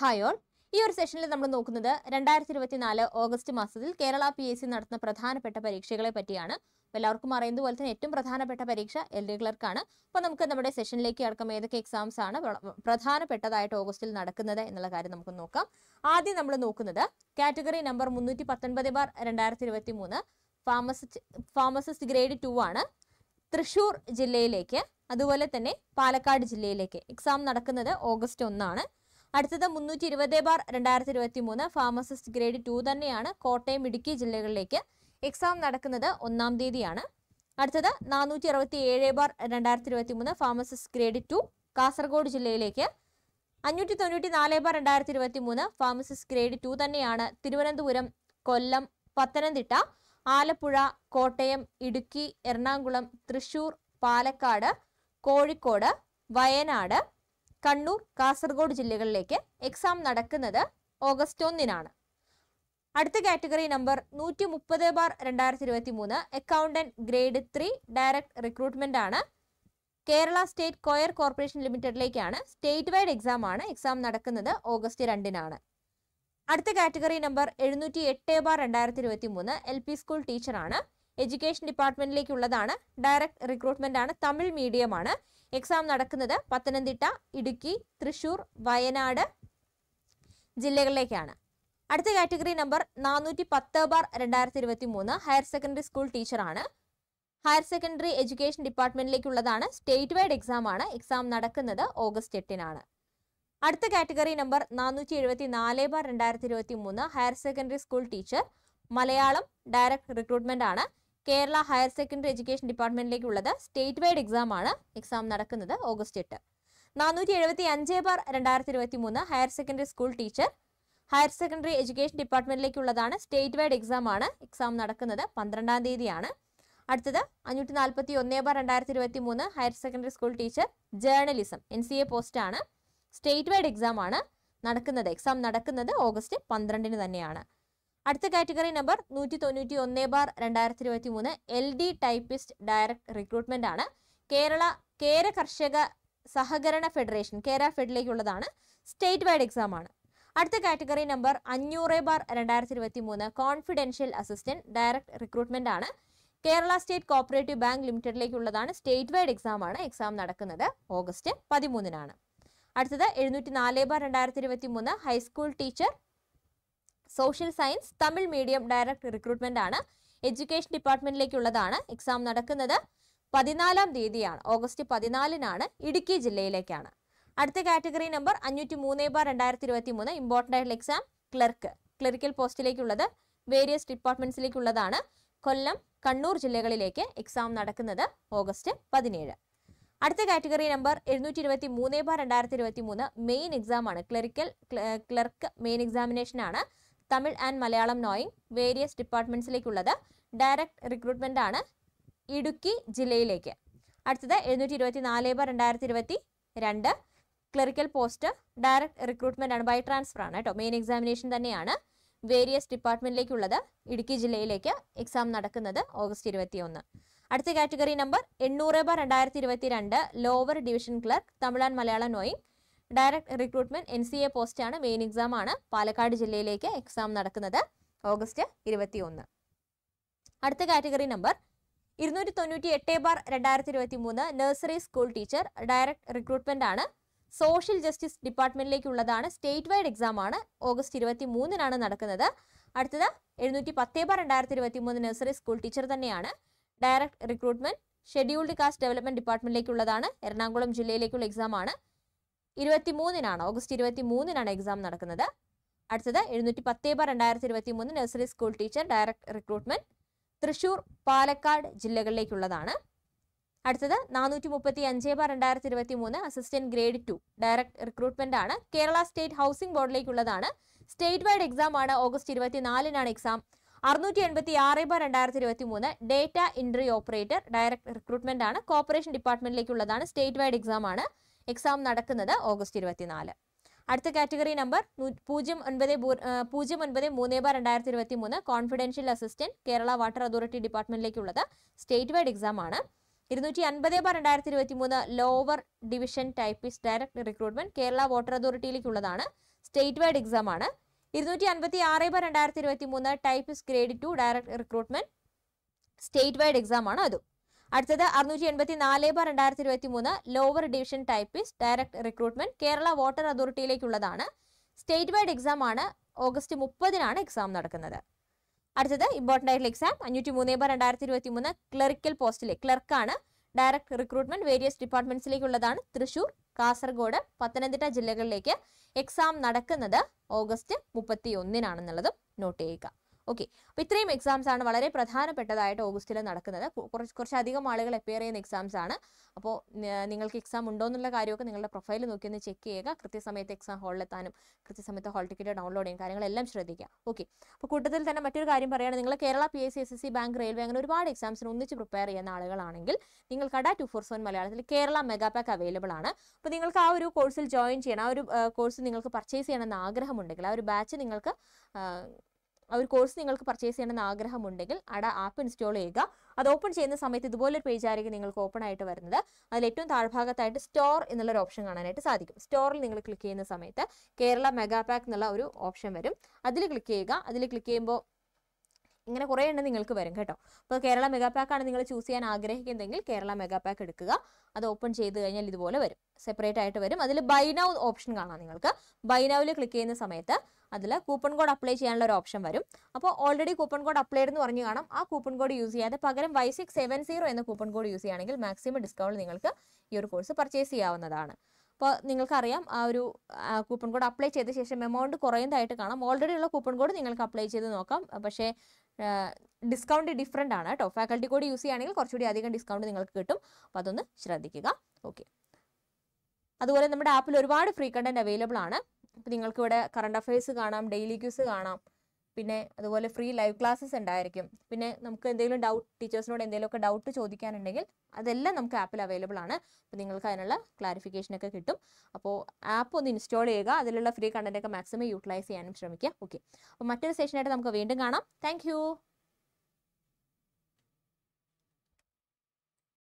hi all ഈ ഒരു സെഷനിൽ നമ്മൾ നോക്കുന്നത് രണ്ടായിരത്തി ഇരുപത്തിനാല് ഓഗസ്റ്റ് മാസത്തിൽ കേരള പി എസ് സി നടത്തുന്ന പ്രധാനപ്പെട്ട പരീക്ഷകളെ പറ്റിയാണ് എല്ലാവർക്കും അറിയുന്നത് പോലെ തന്നെ ഏറ്റവും പ്രധാനപ്പെട്ട പരീക്ഷ എൽ ഡി ക്ലർക്കാണ് അപ്പോൾ നമുക്ക് നമ്മുടെ സെഷനിലേക്ക് അടക്കം ഏതൊക്കെ എക്സാംസ് ആണ് പ്രധാനപ്പെട്ടതായിട്ട് ഓഗസ്റ്റിൽ നടക്കുന്നത് എന്നുള്ള കാര്യം നമുക്ക് നോക്കാം ആദ്യം നമ്മൾ നോക്കുന്നത് കാറ്റഗറി നമ്പർ മുന്നൂറ്റി പത്തൊൻപത് ബാർ രണ്ടായിരത്തി ഇരുപത്തി മൂന്ന് ഫാർമസിസ്റ്റ് ഫാർമസിസ്റ്റ് ഗ്രേഡ് ടു ആണ് തൃശൂർ ജില്ലയിലേക്ക് അതുപോലെ തന്നെ പാലക്കാട് ജില്ലയിലേക്ക് എക്സാം നടക്കുന്നത് ഓഗസ്റ്റ് ഒന്നാണ് അടുത്തത് മുന്നൂറ്റി ഇരുപത് ബാർ രണ്ടായിരത്തി ഇരുപത്തി മൂന്ന് ഫാർമസിസ്റ്റ് ഗ്രേഡ് ടു തന്നെയാണ് കോട്ടയം ഇടുക്കി ജില്ലകളിലേക്ക് എക്സാം നടക്കുന്നത് ഒന്നാം തീയതിയാണ് അടുത്തത് നാനൂറ്റി അറുപത്തി ഏഴ് ബാർ രണ്ടായിരത്തി ഇരുപത്തി മൂന്ന് ഫാർമസിസ്റ്റ് ഗ്രേഡ് ടു കാസർഗോഡ് ജില്ലയിലേക്ക് അഞ്ഞൂറ്റി തൊണ്ണൂറ്റി നാല് ബാർ രണ്ടായിരത്തി ഇരുപത്തി മൂന്ന് ഫാർമസിസ്റ്റ് ഗ്രേഡ് ടു തന്നെയാണ് തിരുവനന്തപുരം കൊല്ലം പത്തനംതിട്ട ആലപ്പുഴ കോട്ടയം ഇടുക്കി എറണാകുളം തൃശൂർ പാലക്കാട് കോഴിക്കോട് വയനാട് കണ്ണൂർ കാസർഗോഡ് ജില്ലകളിലേക്ക് എക്സാം നടക്കുന്നത് ഓഗസ്റ്റ് ഒന്നിനാണ് അടുത്ത കാറ്റഗറി നമ്പർ നൂറ്റി മുപ്പത് ബാർ രണ്ടായിരത്തി ഇരുപത്തി മൂന്ന് accountant grade three direct recruitment ആണ് കേരള സ്റ്റേറ്റ് കോയർ കോർപ്പറേഷൻ ലിമിറ്റഡിലേക്കാണ് സ്റ്റേറ്റ് വൈഡ് എക്സാം ആണ് എക്സാം നടക്കുന്നത് ഓഗസ്റ്റ് രണ്ടിനാണ് അടുത്ത കാറ്റഗറി നമ്പർ എഴുന്നൂറ്റി എട്ട് ബാർ രണ്ടായിരത്തി ഇരുപത്തി മൂന്ന് എൽ പി സ്കൂൾ ടീച്ചറാണ് എഡ്യൂക്കേഷൻ ഡിപ്പാർട്ട്മെന്റിലേക്കുള്ളതാണ് ഡയറക്ട് റിക്രൂട്ട്മെന്റ് ആണ് തമിഴ് മീഡിയമാണ് എക്സാം നടക്കുന്നത് പത്തനംതിട്ട ഇടുക്കി തൃശൂർ വയനാട് ജില്ലകളിലേക്കാണ് അടുത്ത കാറ്റഗറി നമ്പർ നാനൂറ്റി പത്ത് ബാർ രണ്ടായിരത്തി ഇരുപത്തി മൂന്ന് ഹയർ സെക്കൻഡറി സ്കൂൾ ടീച്ചറാണ് ഹയർ സെക്കൻഡറി എഡ്യൂക്കേഷൻ ഡിപ്പാർട്ട്മെന്റിലേക്കുള്ളതാണ് സ്റ്റേറ്റ് വൈഡ് എക്സാം ആണ് എക്സാം നടക്കുന്നത് ഓഗസ്റ്റ് എട്ടിനാണ് അടുത്ത കാറ്റഗറി നമ്പർ നാനൂറ്റി എഴുപത്തി നാല് ബാർ രണ്ടായിരത്തി ഇരുപത്തി മൂന്ന് higher secondary school teacher Malayalam direct recruitment ആണ് കേരള ഹയർ സെക്കൻഡറി എഡ്യൂക്കേഷൻ ഡിപ്പാർട്ട്മെന്റിലേക്കുള്ളത് സ്റ്റേറ്റ് വൈഡ് എക്സാം ആണ് എക്സാം നടക്കുന്നത് ഓഗസ്റ്റ് എട്ട് നാനൂറ്റി എഴുപത്തി അഞ്ച് ബാർ രണ്ടായിരത്തി ഇരുപത്തി മൂന്ന് higher secondary school teacher higher secondary education ഡിപ്പാർട്ട്മെന്റിലേക്കുള്ളതാണ് സ്റ്റേറ്റ് വൈഡ് എക്സാം ആണ് എക്സാം നടക്കുന്നത് പന്ത്രണ്ടാം തീയതിയാണ് അടുത്തത് അഞ്ഞൂറ്റി നാൽപ്പത്തി ഒന്ന് ബാർ രണ്ടായിരത്തി ഇരുപത്തി മൂന്ന് higher secondary school teacher journalism N C A ആണ് സ്റ്റേറ്റ് വൈഡ് എക്സാം ആണ് നടക്കുന്നത് എക്സാം നടക്കുന്നത് ഓഗസ്റ്റ് പന്ത്രണ്ടിന് തന്നെയാണ് അടുത്ത കാറ്റഗറി നമ്പർ നൂറ്റി തൊണ്ണൂറ്റി ഒന്ന് ബാർ രണ്ടായിരത്തി ഇരുപത്തി മൂന്ന് L D typist direct recruitment ആണ് കേരള കേര കർഷക സഹകരണ ഫെഡറേഷൻ കേര ഫെഡിലേക്കുള്ളതാണ് സ്റ്റേറ്റ് വൈഡ് എക്സാം ആണ് അടുത്ത കാറ്റഗറി നമ്പർ അഞ്ഞൂറ് ബാർ രണ്ടായിരത്തി ഇരുപത്തി മൂന്ന് കോൺഫിഡൻഷ്യൽ അസിസ്റ്റന്റ് ഡയറക്ട് റിക്രൂട്ട്മെന്റ് ആണ് കേരള സ്റ്റേറ്റ് കോപ്പറേറ്റീവ് ബാങ്ക് ലിമിറ്റഡിലേക്കുള്ളതാണ് സ്റ്റേറ്റ് വൈഡ് എക്സാം ആണ് എക്സാം നടക്കുന്നത് ഓഗസ്റ്റ് പതിമൂന്നിനാണ് അടുത്തത് എഴുന്നൂറ്റി നാല് ബാർ രണ്ടായിരത്തി ഇരുപത്തി മൂന്ന് high school teacher social science Tamil medium direct recruitment ആണ് എഡ്യൂക്കേഷൻ ഡിപ്പാർട്ട്മെന്റിലേക്കുള്ളതാണ് എക്സാം നടക്കുന്നത് പതിനാലാം തീയതിയാണ് ഓഗസ്റ്റ് പതിനാലിനാണ് ഇടുക്കി ജില്ലയിലേക്കാണ് അടുത്ത കാറ്റഗറി നമ്പർ അഞ്ഞൂറ്റി മൂന്ന് ബാർ രണ്ടായിരത്തി ഇരുപത്തി മൂന്ന് ഇമ്പോർട്ടൻ്റ് ആയിട്ടുള്ള എക്സാം ക്ലർക്ക് ക്ലറിക്കൽ പോസ്റ്റിലേക്കുള്ളത് വേരിയസ് ഡിപ്പാർട്ട്മെന്റ്സിലേക്കുള്ളതാണ് കൊല്ലം കണ്ണൂർ ജില്ലകളിലേക്ക് എക്സാം നടക്കുന്നത് ഓഗസ്റ്റ് പതിനേഴ് അടുത്ത കാറ്റഗറി നമ്പർ എഴുന്നൂറ്റി ഇരുപത്തി മൂന്ന് ബാർ രണ്ടായിരത്തി ഇരുപത്തി മൂന്ന് മെയിൻ എക്സാമാണ് ക്ലറിക്കൽ ക്ലർക്ക് മെയിൻ എക്സാമിനേഷൻ ആണ് Tamil and Malayalam knowing various ഡിപ്പാർട്ട്മെൻറ്റ്സിലേക്കുള്ളത് ഡയറക്റ്റ് റിക്രൂട്ട്മെൻ്റ് ആണ് ഇടുക്കി ജില്ലയിലേക്ക് അടുത്തത് എഴുന്നൂറ്റി ഇരുപത്തി നാല് ബ രണ്ടായിരത്തി ഇരുപത്തി രണ്ട് ക്ലറിക്കൽ പോസ്റ്റ് ഡയറക്റ്റ് റിക്രൂട്ട്മെൻ്റ് ആണ് ബൈ ട്രാൻസ്ഫർ ആണ് കേട്ടോ മെയിൻ എക്സാമിനേഷൻ തന്നെയാണ് വേരിയസ് ഡിപ്പാർട്ട്മെൻറ്റിലേക്കുള്ളത് ഇടുക്കി ജില്ലയിലേക്ക് എക്സാം നടക്കുന്നത് ഓഗസ്റ്റ് ഇരുപത്തിയൊന്ന് അടുത്ത കാറ്റഗറി നമ്പർ എണ്ണൂറ് ബ രണ്ടായിരത്തി ഇരുപത്തി രണ്ട് lower division clerk Tamil and Malayalam knowing direct recruitment N C A പോസ്റ്റാണ് മെയിൻ എക്സാം ആണ് പാലക്കാട് ജില്ലയിലേക്ക് എക്സാം നടക്കുന്നത് ഓഗസ്റ്റ് ഇരുപത്തി ഒന്ന് അടുത്ത കാറ്റഗറി നമ്പർ ഇരുന്നൂറ്റി തൊണ്ണൂറ്റി എട്ട് ബാർ രണ്ടായിരത്തി ഇരുപത്തി മൂന്ന് nursery school teacher direct recruitment ആണ് സോഷ്യൽ ജസ്റ്റിസ് ഡിപ്പാർട്ട്മെന്റിലേക്കുള്ളതാണ് സ്റ്റേറ്റ് വൈഡ് എക്സാം ആണ് ഓഗസ്റ്റ് ഇരുപത്തി മൂന്നിനാണ് നടക്കുന്നത് അടുത്തത് എഴുന്നൂറ്റി പത്ത് ബാർ രണ്ടായിരത്തി ഇരുപത്തി മൂന്ന് നഴ്സറി സ്കൂൾ ടീച്ചർ തന്നെയാണ് direct recruitment scheduled caste development ഡിപ്പാർട്ട്മെന്റിലേക്കുള്ളതാണ് എറണാകുളം ജില്ലയിലേക്കുള്ള എക്സാം ആണ് മൂന്നിനാണ് ഓഗസ്റ്റ് മൂന്നിനാണ് എക്സാം നടക്കുന്നത് അടുത്തത് എഴുന്നൂറ്റി പത്ത് ബാർ രണ്ടായിരത്തി ഇരുപത്തി മൂന്ന് nursery school teacher direct recruitment Thrissur Palakkad ജില്ലകളിലേക്കുള്ളതാണ് അടുത്തത് നാനൂറ്റി മുപ്പത്തി അഞ്ച് ബാർ രണ്ടായിരത്തി ഇരുപത്തി മൂന്ന് assistant grade two direct recruitment ആണ് കേരള സ്റ്റേറ്റ് ഹൗസിംഗ് ബോർഡിലേക്കുള്ളതാണ് സ്റ്റേറ്റ് വൈഡ് എക്സാം ആണ് ഓഗസ്റ്റ് ഇരുപത്തിനാലിനാണ് എക്സാം അറുന്നൂറ്റി എൺപത്തി ആറ് ബാർ രണ്ടായിരത്തി ഇരുപത്തി മൂന്ന് data entry operator direct recruitment ആണ് കോർപ്പറേഷൻ ഡിപ്പാർട്ട്മെന്റിലേക്കുള്ളതാണ് സ്റ്റേറ്റ് വൈഡ് എക്സാം ആണ് എക്സാം നടക്കുന്നത് ഓഗസ്റ്റ് ഇരുപത്തിനാല് അടുത്ത കാറ്റഗറി നമ്പർ പൂജ്യം ഒൻപത് പൂജ്യം ഒൻപത് മൂന്ന് ബാർ രണ്ടായിരത്തി ഇരുപത്തി മൂന്ന് confidential assistant Kerala water authority ഡിപ്പാർട്ട്മെന്റിലേക്കുള്ളത് സ്റ്റേറ്റ് വൈഡ് എക്സാം ആണ് ഇരുന്നൂറ്റി അൻപത് ബാർ രണ്ടായിരത്തി ഇരുപത്തി മൂന്ന് lower division typist direct recruitment Kerala water അതോറിറ്റിയിലേക്കുള്ളതാണ് സ്റ്റേറ്റ് വൈഡ് എക്സാം ആണ് ഇരുന്നൂറ്റി അൻപത്തി ആറ് ബാർ രണ്ടായിരത്തി ഇരുപത്തി മൂന്ന് typist grade two direct recruitment state wide exam ആണ് അതും അടുത്തത് അറുന്നൂറ്റി എൺപത്തി നാല് ബാർ രണ്ടായിരത്തി ഇരുപത്തി മൂന്ന് lower division typist direct recruitment Kerala water അതോറിറ്റിയിലേക്കുള്ളതാണ് സ്റ്റേറ്റ് വൈഡ് എക്സാം ആണ് ഓഗസ്റ്റ് മുപ്പതിനാണ് എക്സാം നടക്കുന്നത് അടുത്തത് ഇമ്പോർട്ടൻ്റ് ആയിട്ടുള്ള എക്സാം അഞ്ഞൂറ്റി മൂന്ന് ബാർ രണ്ടായിരത്തി ഇരുപത്തി മൂന്ന് ക്ലറിക്കൽ പോസ്റ്റിലെ ക്ലർക്കാണ് ഡയറക്ട് റിക്രൂട്ട്മെന്റ് വേരിയസ് ഡിപ്പാർട്ട്മെന്റ്സിലേക്കുള്ളതാണ് തൃശൂർ കാസർഗോഡ് പത്തനംതിട്ട ജില്ലകളിലേക്ക് എക്സാം നടക്കുന്നത് ഓഗസ്റ്റ് മുപ്പത്തി ഒന്നിനാണെന്നുള്ളതും നോട്ട് ചെയ്യുക ഓക്കെ അപ്പോൾ ഇത്രയും എക്സാംസ് ആണ് വളരെ പ്രധാനപ്പെട്ടതായിട്ട് ഓഗസ്റ്റിൽ നടക്കുന്നത് കുറച്ച് കുറച്ചധികം ആളുകൾ അപ്പിയർ ചെയ്യുന്ന എക്സാംസ് ആണ് അപ്പോൾ നിങ്ങൾക്ക് എക്സാം ഉണ്ടോ എന്നുള്ള കാര്യമൊക്കെ നിങ്ങളുടെ പ്രൊഫൈൽ നോക്കി ഒന്ന് ചെക്ക് ചെയ്യുക കൃത്യസമയത്ത് എക്സാം ഹോളിലെത്താനും കൃത്യസമയത്ത് ഹോൾ ടിക്കറ്റ് ഡൗൺലോഡ് ചെയ്യാൻ കാര്യങ്ങളെല്ലാം ശ്രദ്ധിക്കുക ഓക്കെ അപ്പോൾ കൂട്ടത്തിൽ തന്നെ മറ്റൊരു കാര്യം പറയുകയാണ് നിങ്ങൾ Kerala P S C S bank railway അങ്ങനെ ഒരുപാട് എക്സാംസിന് ഒന്നിച്ച് പ്രിപ്പയർ ചെയ്യുന്ന ആളുകളാണെങ്കിൽ നിങ്ങൾ കട ടു ഫോർ സെവൻ മലയാളത്തിൽ കേരള പാക്ക് അവൈലബിൾ ആണ് അപ്പോൾ നിങ്ങൾക്ക് ആ ഒരു കോഴ്സിൽ ജോയിൻ ചെയ്യണം ആ ഒരു കോഴ്സ് നിങ്ങൾക്ക് പർച്ചേസ് ചെയ്യണമെന്ന് ആഗ്രഹമുണ്ടെങ്കിൽ ആ ഒരു ബാച്ച് നിങ്ങൾക്ക് ആ ഒരു കോഴ്സ് നിങ്ങൾക്ക് പർച്ചേസ് ചെയ്യണമെന്ന് ആഗ്രഹമുണ്ടെങ്കിൽ അട ആപ്പ് ഇൻസ്റ്റാൾ ചെയ്യുക അത് ഓപ്പൺ ചെയ്യുന്ന സമയത്ത് ഇതുപോലൊരു പേജ് ആയിരിക്കും നിങ്ങൾക്ക് ഓപ്പൺ ആയിട്ട് വരുന്നത് അതിൽ ഏറ്റവും താഴ്ഭാഗത്തായിട്ട് സ്റ്റോർ എന്നുള്ളൊരു ഓപ്ഷൻ കാണാനായിട്ട് സാധിക്കും സ്റ്റോറിൽ നിങ്ങൾ ക്ലിക്ക് ചെയ്യുന്ന സമയത്ത് കേരള മെഗാ പാക്ക് എന്നുള്ള ഒരു ഓപ്ഷൻ വരും അതിൽ ക്ലിക്ക് ചെയ്യുക അതിൽ ക്ലിക്ക് ചെയ്യുമ്പോൾ ഇങ്ങനെ കുറേ എണ്ണം നിങ്ങൾക്ക് വരും കേട്ടോ അപ്പോൾ കേരള മെഗാ ആണ് നിങ്ങൾ ചൂസ് ചെയ്യാൻ ആഗ്രഹിക്കുന്നതെങ്കിൽ കേരള മെഗാ പാക്ക് എടുക്കുക അത് ഓപ്പൺ ചെയ്ത് കഴിഞ്ഞാൽ ഇതുപോലെ വരും സെപ്പറേറ്റ് ആയിട്ട് വരും അതിൽ ബൈ നൗ ഓപ്ഷൻ കാണാം നിങ്ങൾക്ക് ബൈ ക്ലിക്ക് ചെയ്യുന്ന സമയത്ത് അതിൽ കൂപ്പൺ കോഡ് അപ്ലൈ ചെയ്യാനുള്ള ഒരു ഓപ്ഷൻ വരും അപ്പോൾ ഓൾറെഡി കൂപ്പൺ കോഡ് അപ്ലൈഡ് എന്ന് പറഞ്ഞു കാണാം ആ കൂപ്പൺ കോഡ് യൂസ് ചെയ്യാതെ പകരം വൈ സിക്സ് സെവൻ സീറോ എന്ന കൂപ്പൺ കോഡ് യൂസ് ചെയ്യുകയാണെങ്കിൽ മാക്സിമം ഡിസ്കൗണ്ട് നിങ്ങൾക്ക് ഈ ഒരു കോഴ്സ് പർച്ചേസ് ചെയ്യാവുന്നതാണ് അപ്പോൾ നിങ്ങൾക്കറിയാം ആ ഒരു കൂപ്പൺ കോഡ് അപ്ലൈ ചെയ്ത ശേഷം എമൗണ്ട് കുറയുന്നതായിട്ട് കാണാം ഓൾറെഡി ഉള്ള കൂപ്പൺ കോഡ് നിങ്ങൾക്ക് അപ്ലൈ ചെയ്ത് നോക്കാം പക്ഷേ ഡിസ്കൗണ്ട് ഡിഫറെൻ്റ് ആണ് കേട്ടോ ഫാക്കൽറ്റി കോഡ് യൂസ് ചെയ്യുകയാണെങ്കിൽ കുറച്ചുകൂടി അധികം ഡിസ്കൗണ്ട് നിങ്ങൾക്ക് കിട്ടും അപ്പോൾ അതൊന്ന് ശ്രദ്ധിക്കുക ഓക്കെ അതുപോലെ നമ്മുടെ ആപ്പിൽ ഒരുപാട് ഫ്രീ കണ്ടന്റ് അവൈലബിൾ ആണ് അപ്പോൾ നിങ്ങൾക്ക് ഇവിടെ കറണ്ട് അഫയേഴ്സ് കാണാം ഡെയിലി ക്യൂസ് കാണാം പിന്നെ അതുപോലെ ഫ്രീ ലൈവ് ക്ലാസ്സസ് ഉണ്ടായിരിക്കും പിന്നെ നമുക്ക് എന്തെങ്കിലും ഡൗട്ട് ടീച്ചേഴ്സിനോട് എന്തെങ്കിലുമൊക്കെ ഡൗട്ട് ചോദിക്കാനുണ്ടെങ്കിൽ അതെല്ലാം നമുക്ക് ആപ്പിൽ അവൈലബിൾ ആണ് അപ്പോൾ നിങ്ങൾക്ക് അതിനുള്ള ക്ലാരിഫിക്കേഷനൊക്കെ കിട്ടും അപ്പോൾ ആപ്പ് ഒന്ന് ഇൻസ്റ്റാൾ ചെയ്യുക അതിലുള്ള ഫ്രീ കണ്ടൻറ്റൊക്കെ മാക്സിമം യൂട്ടിലൈസ് ചെയ്യാനും ശ്രമിക്കുക ഓക്കെ അപ്പോൾ മറ്റൊരു സെഷനായിട്ട് നമുക്ക് വീണ്ടും കാണാം താങ്ക്